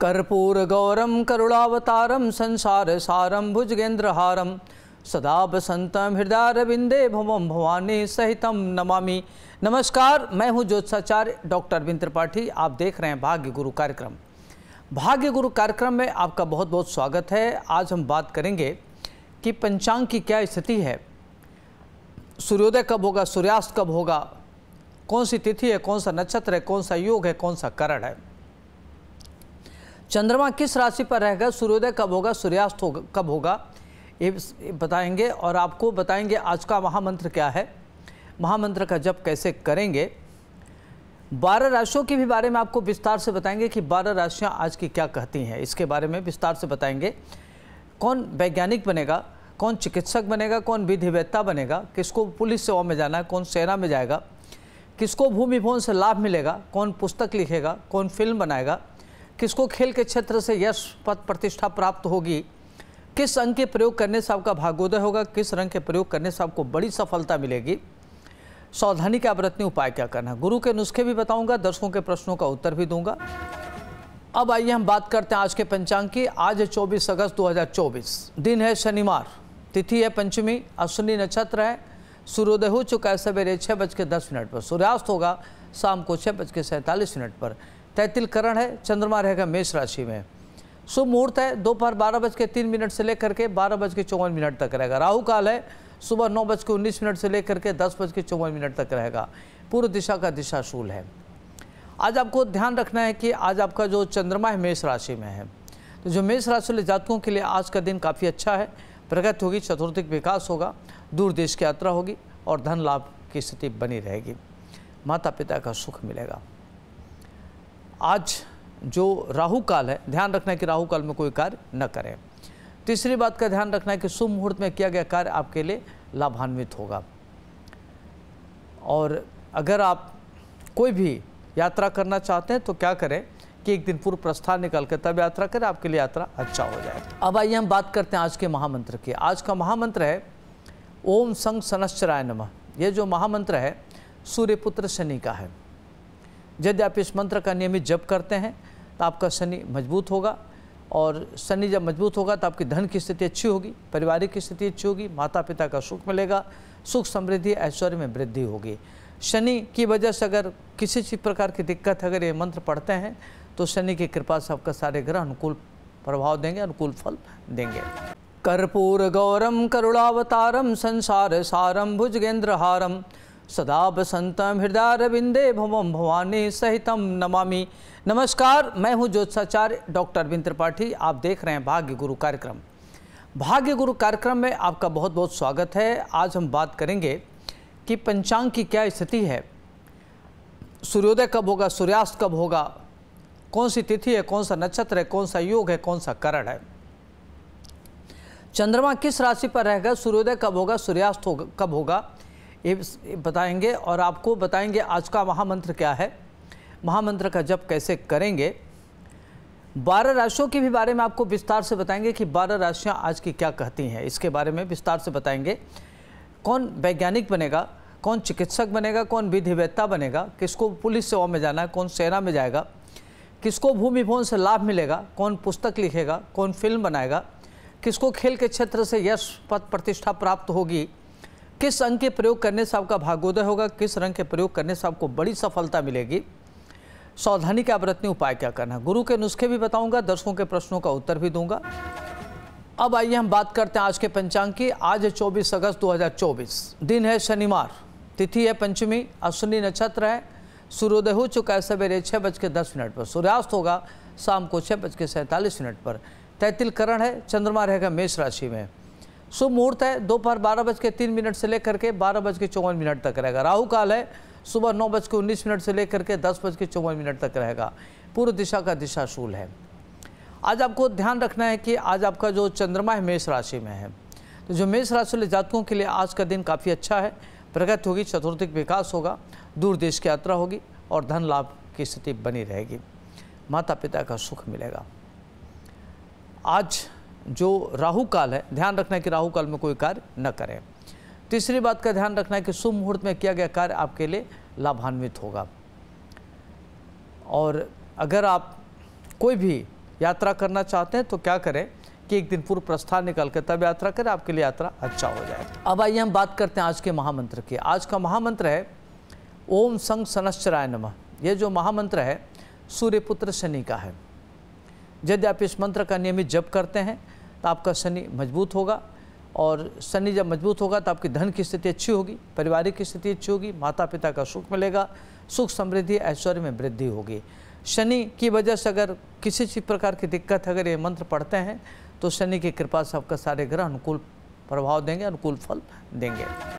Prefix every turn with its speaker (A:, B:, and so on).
A: कर्पूर गौरम संसार सारम संसारसारं हारम सदा बसंतम हृदय रविंदे भवम भवानी सहितम नमामि नमस्कार मैं हूं ज्योत्साचार्य डॉक्टर अरविंद त्रिपाठी आप देख रहे हैं भाग्य गुरु कार्यक्रम भाग्य गुरु कार्यक्रम में आपका बहुत बहुत स्वागत है आज हम बात करेंगे कि पंचांग की क्या स्थिति है सूर्योदय कब होगा सूर्यास्त कब होगा कौन सी तिथि है कौन सा नक्षत्र है कौन सा योग है कौन सा करण है चंद्रमा किस राशि पर रहेगा सूर्योदय कब होगा सूर्यास्त होगा कब होगा ये बताएंगे और आपको बताएंगे आज का महामंत्र क्या है महामंत्र का जप कैसे करेंगे बारह राशियों के भी बारे में आपको विस्तार से बताएंगे कि बारह राशियाँ आज की क्या कहती हैं इसके बारे में विस्तार से बताएंगे कौन वैज्ञानिक बनेगा कौन चिकित्सक बनेगा कौन विधिवेत्ता बनेगा किसको पुलिस सेवा में जाना है कौन सेना में जाएगा किसको भवन से लाभ मिलेगा कौन पुस्तक लिखेगा कौन फिल्म बनाएगा किसको खेल के क्षेत्र से यश पद प्रतिष्ठा प्राप्त होगी किस अंग के प्रयोग करने से आपका भाग्योदय होगा किस रंग के प्रयोग करने से आपको बड़ी सफलता मिलेगी सावधानी के आवरतनी उपाय क्या करना है गुरु के नुस्खे भी बताऊंगा दर्शकों के प्रश्नों का उत्तर भी दूंगा अब आइए हम बात करते हैं आज के पंचांग की आज 24 अगस्त 2024 दिन है शनिवार तिथि है पंचमी अश्विनी नक्षत्र है सूर्योदय हो चुका है सवेरे छः बज के दस मिनट पर सूर्यास्त होगा शाम को छः बज के सैंतालीस मिनट पर तैतिल करण है चंद्रमा रहेगा मेष राशि में शुभ मुहूर्त है दोपहर बारह बज के तीन मिनट से लेकर के बारह बज के चौवन मिनट तक रहेगा राहु काल है सुबह नौ बज के उन्नीस मिनट से लेकर के दस बज के चौवन मिनट तक रहेगा पूर्व दिशा का दिशाशूल है आज आपको ध्यान रखना है कि आज आपका जो चंद्रमा है मेष राशि में है तो जो मेष राशि वाले जातकों के लिए आज का दिन काफ़ी अच्छा है प्रगति होगी चतुर्थिक विकास होगा दूर देश की यात्रा होगी और धन लाभ की स्थिति बनी रहेगी माता पिता का सुख मिलेगा आज जो राहु काल है ध्यान रखना है कि राहु काल में कोई कार्य न करें तीसरी बात का ध्यान रखना है कि शुभ मुहूर्त में किया गया कार्य आपके लिए लाभान्वित होगा और अगर आप कोई भी यात्रा करना चाहते हैं तो क्या करें कि एक दिन पूर्व प्रस्थान निकल कर तब यात्रा करें आपके लिए यात्रा अच्छा हो जाए अब आइए हम बात करते हैं आज के महामंत्र की आज का महामंत्र है ओम संग सनश्चराय नमः ये जो महामंत्र है सूर्यपुत्र शनि का है यदि आप इस मंत्र का नियमित जप करते हैं तो आपका शनि मजबूत होगा और शनि जब मजबूत होगा तो आपकी धन की स्थिति अच्छी होगी पारिवारिक की स्थिति अच्छी होगी माता पिता का सुख मिलेगा सुख समृद्धि ऐश्वर्य में वृद्धि होगी शनि की वजह से अगर किसी भी प्रकार की दिक्कत अगर ये मंत्र पढ़ते हैं तो शनि की कृपा से आपका सारे ग्रह अनुकूल प्रभाव देंगे अनुकूल फल देंगे कर्पूर गौरम करुणावतारम संसार सारम भुजगेंद्र हारम सदा बसंतम हृदय रविंदे भवम भवानी सहितम नमामि नमस्कार मैं हूं ज्योतिषाचार्य डॉक्टर अरविंद त्रिपाठी आप देख रहे हैं भाग्य गुरु कार्यक्रम भाग्य गुरु कार्यक्रम में आपका बहुत बहुत स्वागत है आज हम बात करेंगे कि पंचांग की क्या स्थिति है सूर्योदय कब होगा सूर्यास्त कब होगा कौन सी तिथि है कौन सा नक्षत्र है कौन सा योग है कौन सा करण है चंद्रमा किस राशि पर रहेगा सूर्योदय कब होगा सूर्यास्त होगा कब होगा ये बताएंगे और आपको बताएंगे आज का महामंत्र क्या है महामंत्र का जप कैसे करेंगे बारह राशियों के भी बारे में आपको विस्तार से बताएंगे कि बारह राशियाँ आज की क्या कहती हैं इसके बारे में विस्तार से बताएंगे कौन वैज्ञानिक बनेगा कौन चिकित्सक बनेगा कौन विधिवेत्ता बनेगा किसको पुलिस सेवा में जाना है कौन सेना में जाएगा किसको भूमिभवन से लाभ मिलेगा कौन पुस्तक लिखेगा कौन फिल्म बनाएगा किसको खेल के क्षेत्र से यश पद प्रतिष्ठा प्राप्त होगी किस अंक के प्रयोग करने से आपका भागोदय होगा किस रंग के प्रयोग करने से आपको बड़ी सफलता मिलेगी सावधानी क्या बरतने उपाय क्या करना गुरु के नुस्खे भी बताऊंगा दर्शकों के प्रश्नों का उत्तर भी दूंगा अब आइए हम बात करते हैं आज के पंचांग की आज है 24 अगस्त 2024 दिन है शनिवार तिथि है पंचमी अश्विनी नक्षत्र है सूर्योदय हो चुका है सवेरे छः बज के दस मिनट पर सूर्यास्त होगा शाम को छः बज के सैंतालीस मिनट पर तैतिलकरण है चंद्रमा रहेगा मेष राशि में शुभ मुहूर्त है दोपहर बारह बज के तीन मिनट से लेकर के बारह बज के चौवन मिनट तक रहेगा राहु काल है सुबह नौ बज के उन्नीस मिनट से लेकर के दस बज के चौवन मिनट तक रहेगा पूर्व दिशा का दिशाशूल है आज आपको ध्यान रखना है कि आज आपका जो चंद्रमा है मेष राशि में है तो जो मेष राशि वाले जातकों के लिए आज का दिन काफ़ी अच्छा है प्रगति होगी चतुर्थिक विकास होगा दूर देश की यात्रा होगी और धन लाभ की स्थिति बनी रहेगी माता पिता का सुख मिलेगा आज जो राहु काल है ध्यान रखना है कि राहु काल में कोई कार्य न करें तीसरी बात का ध्यान रखना है कि शुभ मुहूर्त में किया गया कार्य आपके लिए लाभान्वित होगा और अगर आप कोई भी यात्रा करना चाहते हैं तो क्या करें कि एक दिन पूर्व प्रस्थान निकाल कर तब यात्रा करें आपके लिए यात्रा अच्छा हो जाए अब आइए हम बात करते हैं आज के महामंत्र की आज का महामंत्र है ओम संग सनश्चराय नमः ये जो महामंत्र है सूर्यपुत्र शनि का है यदि आप इस मंत्र का नियमित जप करते हैं तो आपका शनि मजबूत होगा और शनि जब मजबूत होगा तो आपकी धन की स्थिति अच्छी होगी पारिवारिक की स्थिति अच्छी होगी माता पिता का सुख मिलेगा सुख समृद्धि ऐश्वर्य में वृद्धि होगी शनि की वजह से अगर किसी भी प्रकार की दिक्कत अगर ये मंत्र पढ़ते हैं तो शनि की कृपा से आपका सारे ग्रह अनुकूल प्रभाव देंगे अनुकूल फल देंगे